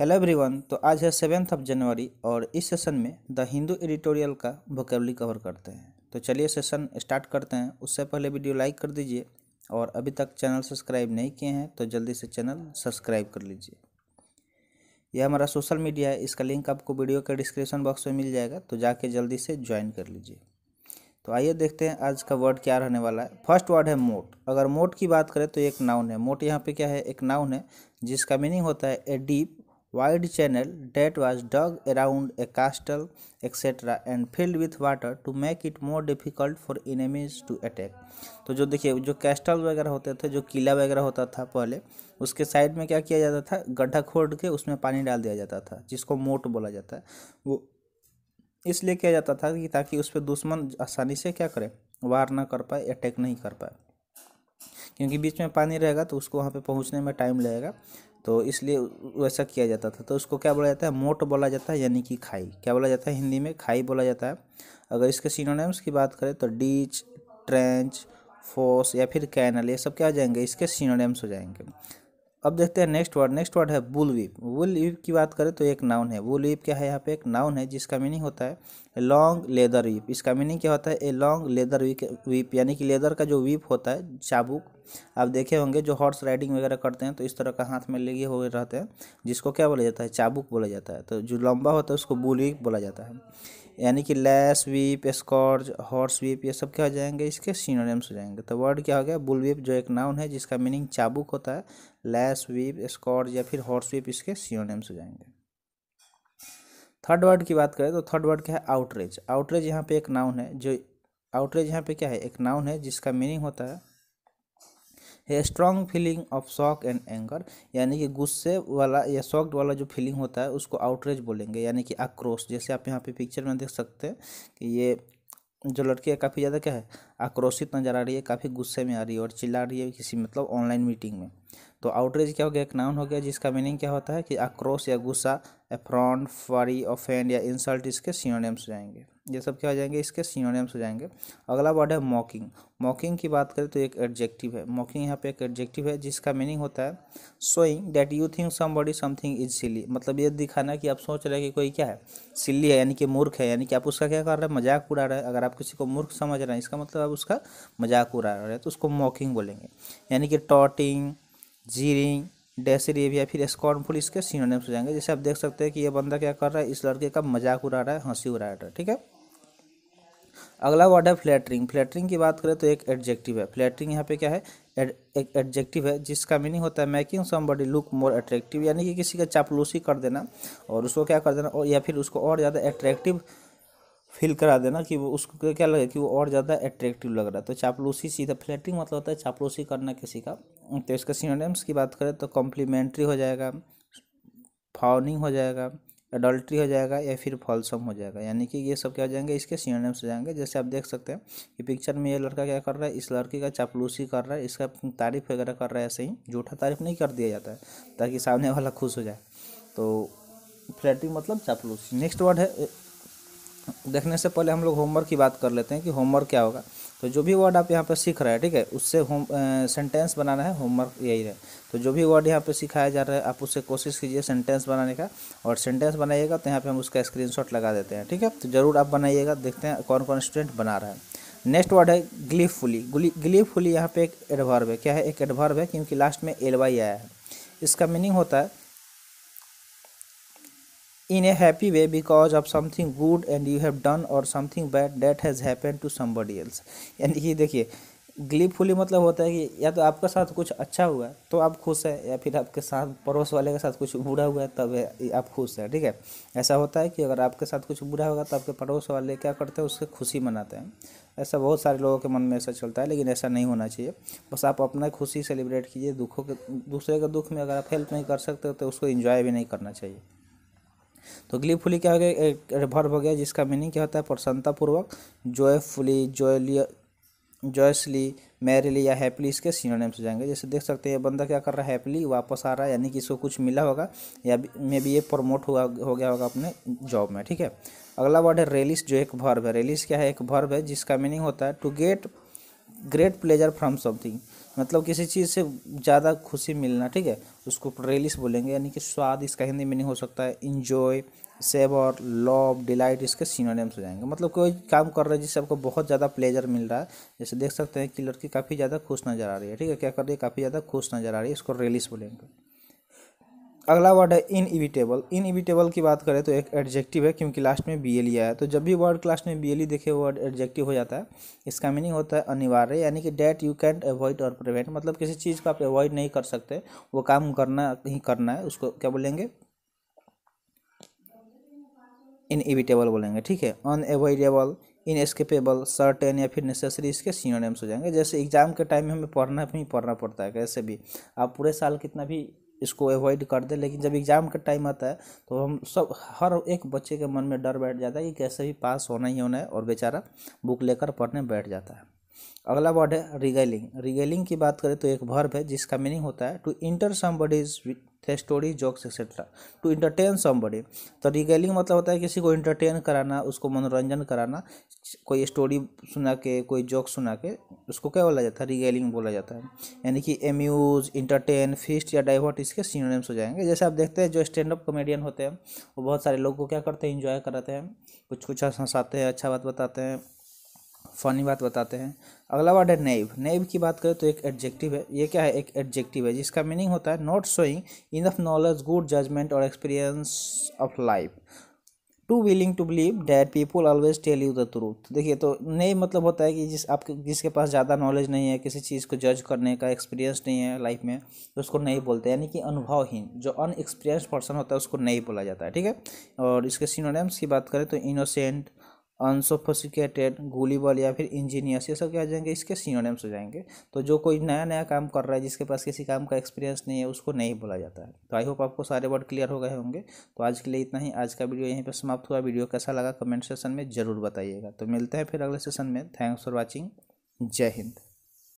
Hello everyone तो आज है सेवेंथ ऑफ जनवरी और इस सेशन में द हिंदू एडिटोरियल का वोकेबली कवर करते हैं तो चलिए सेशन स्टार्ट करते हैं उससे पहले वीडियो लाइक कर दीजिए और अभी तक चैनल सब्सक्राइब नहीं किए हैं तो जल्दी से चैनल सब्सक्राइब कर लीजिए यह हमारा सोशल मीडिया है इसका लिंक आपको वीडियो के डिस्क्रिप्शन बॉक्स में मिल जाएगा तो जाके जल्दी से ज्वाइन कर लीजिए तो आइए देखते हैं आज का वर्ड क्या रहने वाला है फर्स्ट वर्ड है मोट अगर मोट की बात करें तो एक नाउन है मोट यहाँ पे क्या है एक नाउन है जिसका मीनिंग होता है a deep wide channel that was dug around a castle, etc. and filled with water to make it more difficult for enemies to attack. तो जो देखिए जो कैस्टल वगैरह होते थे जो किला वगैरह होता था पहले उसके साइड में क्या किया जाता था गड्ढा खोद के उसमें पानी डाल दिया जाता था जिसको मोट बोला जाता है वो इसलिए किया जाता था कि ताकि उस पर दुश्मन आसानी से क्या करे वार ना कर पाए अटैक नहीं कर पाए क्योंकि बीच में पानी रहेगा तो उसको वहाँ पे पहुँचने में टाइम लगेगा तो इसलिए वैसा किया जाता था तो उसको क्या बोला जाता है मोट बोला जाता है यानी कि खाई क्या बोला जाता है हिंदी में खाई बोला जाता है अगर इसके सीनोनेम्स की बात करें तो डीच ट्रेंच फोस या फिर कैनल ये सब क्या हो जाएंगे इसके सिनोनेम्स हो जाएंगे अब देखते हैं नेक्स्ट वर्ड नेक्स्ट वर्ड है बुल वीप वीप की बात करें तो एक नाउन है वुल वीप क्या है यहाँ पे एक नाउन है जिसका मीनिंग होता है लॉन्ग लेदर वीप इसका मीनिंग क्या होता है ए लॉन्ग लेदर वीप यानी कि लेदर का जो वीप होता है चाबुक आप देखे होंगे जो हॉर्स राइडिंग वगैरह करते हैं तो इस तरह का हाथ में लगे हुए रहते हैं जिसको क्या बोला जाता है चाबुक बोला जाता है तो जो लंबा होता है उसको बुल वीप बोला जाता है यानी कि lash whip scourge horse whip ये सब क्या हो जाएंगे इसके सीनोनिम्स हो जाएंगे तो वर्ड क्या हो गया बुल वीप जो एक नाउन है जिसका मीनिंग चाबुक होता है लैस वीप स्कॉर्ज या फिर हॉर्स वीप इसके सीनोनिम्स हो जाएंगे थर्ड वर्ड की बात करें तो थर्ड वर्ड क्या है आउटरेज आउटरेज यहाँ पे एक नाउन है जो आउटरेज यहाँ पे क्या है एक नाउन है जिसका मीनिंग होता है है strong feeling of shock and anger यानी कि गुस्से वाला या शॉक्ड वाला जो फीलिंग होता है उसको आउटरेज बोलेंगे यानी कि आक्रोश जैसे आप यहाँ पे पिक्चर में देख सकते हैं कि ये जो लड़की है काफ़ी ज़्यादा क्या है आक्रोशित नज़र आ रही है काफ़ी गुस्से में आ रही है और चिल्ला रही है किसी मतलब ऑनलाइन मीटिंग में तो आउटरेज क्या हो गया एक नाउन हो गया जिसका मीनिंग क्या होता है कि आक्रोश या गुस्सा एफ्रॉन्ट फरी ऑफेंड या इंसल्ट इसके सीनोनेम्स हो जाएंगे ये सब क्या हो जाएंगे इसके सीनोनेम्स हो जाएंगे अगला वर्ड है मॉकिंग मॉकिंग की बात करें तो एक एडजेक्टिव है मॉकिंग यहाँ पे एक एडजेक्टिव है जिसका मीनिंग होता है showing that you think somebody something is silly मतलब ये दिखाना कि आप सोच रहे हैं कि कोई क्या है सिली है यानी कि मूर्ख है यानी कि आप उसका क्या कर रहे हैं मजाक उड़ा रहे हैं अगर आप किसी को मूर्ख समझ रहे हैं इसका मतलब आप उसका मजाक उड़ा रहे हैं तो उसको मॉकिंग बोलेंगे यानी कि टॉटिंग जीरिंग डेसरेव या फिर स्कॉर्नफुल इसके सीनोनेम्स हो जाएंगे जैसे आप देख सकते हैं कि ये बंदा क्या कर रहा है इस लड़के का मजाक उड़ा रहा है हंसी उड़ा रहा है ठीक है अगला वर्ड है फ्लैटरिंग फ्लैटरिंग की बात करें तो एक एडजेक्टिव है फ्लैटरिंग यहाँ पे क्या है एड, एक एडजेक्टिव है जिसका मीनिंग होता है making body look more attractive यानी कि किसी का चापलूसी कर देना और उसको क्या कर देना और या फिर उसको और ज़्यादा एट्रैक्टिव फील करा देना कि वो उसको क्या लगे कि वो और ज़्यादा अट्रैक्टिव लग रहा है तो चापलूसी सीधा फ्लैटिंग मतलब होता है चापलूसी करना किसी का तो इसका सीनोनिम्स की बात करें तो कॉम्प्लीमेंट्री हो जाएगा फाउनिंग हो जाएगा एडल्ट्री हो जाएगा या फिर फॉल्सम हो जाएगा यानी कि ये सब क्या हो जाएंगे इसके सीनोनिम्स हो जाएंगे जैसे आप देख सकते हैं कि पिक्चर में ये लड़का क्या कर रहा है इस लड़की का चापलूसी कर रहा है इसका तारीफ़ वगैरह कर रहा है ऐसे ही झूठा तारीफ नहीं कर दिया जाता है ताकि सामने वाला खुश हो जाए तो फ्लैटिंग मतलब चापलूसी नेक्स्ट वर्ड है देखने से पहले हम लोग होमवर्क की बात कर लेते हैं कि होमवर्क क्या होगा तो जो भी वर्ड आप यहाँ पर सीख रहे हैं ठीक है उससे होम सेंटेंस बनाना है होमवर्क यही है तो जो भी वर्ड यहाँ पर सिखाया जा रहा है आप उससे कोशिश कीजिए सेंटेंस बनाने का और सेंटेंस बनाइएगा तो यहाँ पे हम उसका स्क्रीनशॉट लगा देते हैं ठीक है तो ज़रूर आप बनाइएगा देखते हैं कौन कौन स्टूडेंट बना रहा है नेक्स्ट वर्ड है ग्लीफुली ग्लीफुली यहाँ पर एक एडवर्व है क्या है एक एडवर्व है क्योंकि लास्ट में एल वाई आया है इसका मीनिंग होता है in a happy way because of something good and you have done or something bad that has happened to somebody else यानी कि देखिए ग्लीपफुली मतलब होता है कि या तो आपके साथ कुछ अच्छा हुआ है तो आप खुश हैं या फिर आपके साथ पड़ोस वाले के साथ कुछ बुरा हुआ है तब आप खुश हैं ठीक है ऐसा होता है कि अगर आपके साथ कुछ बुरा होगा तो आपके पड़ोस वाले क्या करते हैं उससे खुशी मनाते हैं ऐसा बहुत सारे लोगों के मन में ऐसा चलता है लेकिन ऐसा नहीं होना चाहिए बस आप अपना खुशी सेलिब्रेट कीजिए दुखों के दूसरे के दुख में अगर आप हेल्प नहीं कर सकते तो उसको इन्जॉय भी नहीं करना चाहिए तो ग्लीफुली क्या हो गया एक वर्ब हो गया जिसका मीनिंग क्या होता है प्रसन्नतापूर्वक जॉयफुली जॉयली जॉयसली मैरिली या हैप्पीली इसके सिनोनिम्स हो जाएंगे जैसे देख सकते हैं ये बंदा क्या कर रहा है हैप्पीली वापस आ रहा है यानी कि इसको कुछ मिला होगा या मे बी ये प्रमोट हुआ हो गया होगा अपने जॉब में ठीक है अगला वर्ड है रेलिस जो एक भर्व है रेलिस क्या है एक भर्व है जिसका मीनिंग होता है to get great pleasure from something मतलब किसी चीज़ से ज़्यादा खुशी मिलना ठीक है उसको रेलिस बोलेंगे यानी कि स्वाद इसका हिंदी में नहीं हो सकता है इन्जॉय सेवर लव डिलाइट इसके सीनोनेम्स हो जाएंगे मतलब कोई काम कर रहा है जिससे आपको बहुत ज़्यादा प्लेजर मिल रहा है जैसे देख सकते हैं कि लड़की काफ़ी ज़्यादा खुश नज़र आ रही है ठीक है क्या कर रही है काफ़ी ज़्यादा खुश नज़र आ रही है इसको रेलिस बोलेंगे अगला वर्ड है इनइविटेबल इनइविटेबल की बात करें तो एक एडजेक्टिव है क्योंकि लास्ट में बी ए लिया है तो जब भी वर्ड क्लास में बी एल देखे वर्ड एडजेक्टिव हो जाता है इसका मीनिंग होता है अनिवार्य यानी कि डैट यू कैंट अवॉइड और प्रिवेंट मतलब किसी चीज़ को आप अवॉइड नहीं कर सकते वो काम करना ही करना है उसको क्या बोलेंगे इनइविटेबल बोलेंगे ठीक है अनएवॉइडेबल इनएस्केपेबल सर्टेन या फिर नेसेसरी इसके सीनोनेम्स हो जाएंगे जैसे एग्जाम के टाइम में हमें पढ़ना भी पढ़ना पड़ता है कैसे भी आप पूरे साल कितना भी इसको अवॉइड कर दे लेकिन जब एग्ज़ाम का टाइम आता है तो हम सब हर एक बच्चे के मन में डर बैठ जाता है कि कैसे भी पास होना ही होना है और बेचारा बुक लेकर पढ़ने बैठ जाता है अगला वर्ड है रिगेलिंग रिगेलिंग की बात करें तो एक वर्ब है जिसका मीनिंग होता है to enter somebody's story jokes etcetera to entertain somebody तो रिगेलिंग मतलब होता है किसी को इंटरटेन कराना उसको मनोरंजन कराना कोई स्टोरी सुना के कोई जोक सुना के उसको क्या बोला जाता है रिगेलिंग बोला जाता है यानी कि एम्यूज इंटरटेन फिस्ट या डाइवर्ट इसके सीनोनेम्स हो जाएंगे जैसे आप देखते हैं जो स्टैंड अप कॉमेडियन होते हैं वो बहुत सारे लोग को क्या करते हैं इंजॉय कराते हैं कुछ कुछ हंसाते हैं अच्छा बात बताते हैं फनी बात बताते हैं अगला वर्ड है नेव नेव की बात करें तो एक एडजेक्टिव है ये क्या है एक एडजेक्टिव है जिसका मीनिंग होता है not showing enough knowledge good judgement और experience of life too willing to believe that people always tell you the truth देखिए तो नेव मतलब होता है कि जिस आपके जिसके पास ज़्यादा नॉलेज नहीं है किसी चीज़ को जज करने का एक्सपीरियंस नहीं है लाइफ में तो उसको नहीं बोलते यानी कि अनुभवहीन जो अनएक्सपीरियंस पर्सन होता है उसको नहीं बोला जाता है ठीक है और इसके सिनोनिम्स की बात करें तो इनोसेंट अनसोफिस्टिकेटेड गोलीबॉल या फिर इंजीनियर्स ये सब क्या हो जाएंगे इसके सीनोनिम्स हो जाएंगे तो जो कोई नया नया काम कर रहा है जिसके पास किसी काम का एक्सपीरियंस नहीं है उसको नहीं बोला जाता है तो आई होप आपको सारे वर्ड क्लियर हो गए होंगे तो आज के लिए इतना ही आज का वीडियो यहीं पर समाप्त हुआ वीडियो कैसा लगा कमेंट सेशन में ज़रूर बताइएगा तो मिलते हैं फिर अगले सेशन में थैंक्स फॉर वॉचिंग जय हिंद